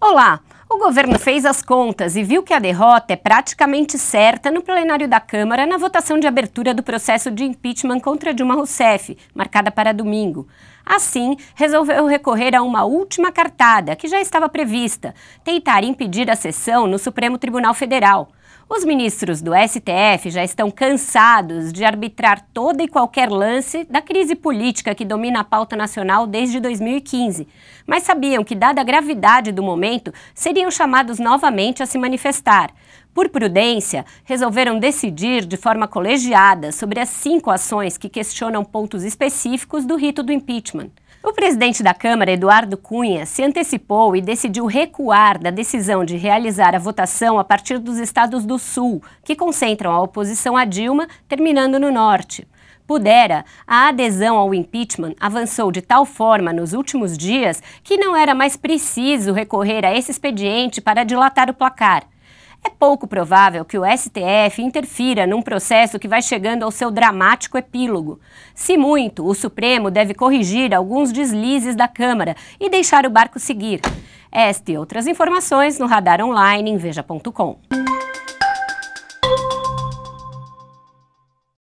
Olá! O governo fez as contas e viu que a derrota é praticamente certa no plenário da Câmara na votação de abertura do processo de impeachment contra Dilma Rousseff, marcada para domingo. Assim, resolveu recorrer a uma última cartada que já estava prevista tentar impedir a sessão no Supremo Tribunal Federal. Os ministros do STF já estão cansados de arbitrar toda e qualquer lance da crise política que domina a pauta nacional desde 2015, mas sabiam que, dada a gravidade do momento, seriam chamados novamente a se manifestar. Por prudência, resolveram decidir de forma colegiada sobre as cinco ações que questionam pontos específicos do rito do impeachment. O presidente da Câmara, Eduardo Cunha, se antecipou e decidiu recuar da decisão de realizar a votação a partir dos estados do Sul, que concentram a oposição a Dilma, terminando no Norte. Pudera, a adesão ao impeachment avançou de tal forma nos últimos dias que não era mais preciso recorrer a esse expediente para dilatar o placar. É pouco provável que o STF interfira num processo que vai chegando ao seu dramático epílogo. Se muito, o Supremo deve corrigir alguns deslizes da Câmara e deixar o barco seguir. Esta e outras informações no Radar Online em Veja.com.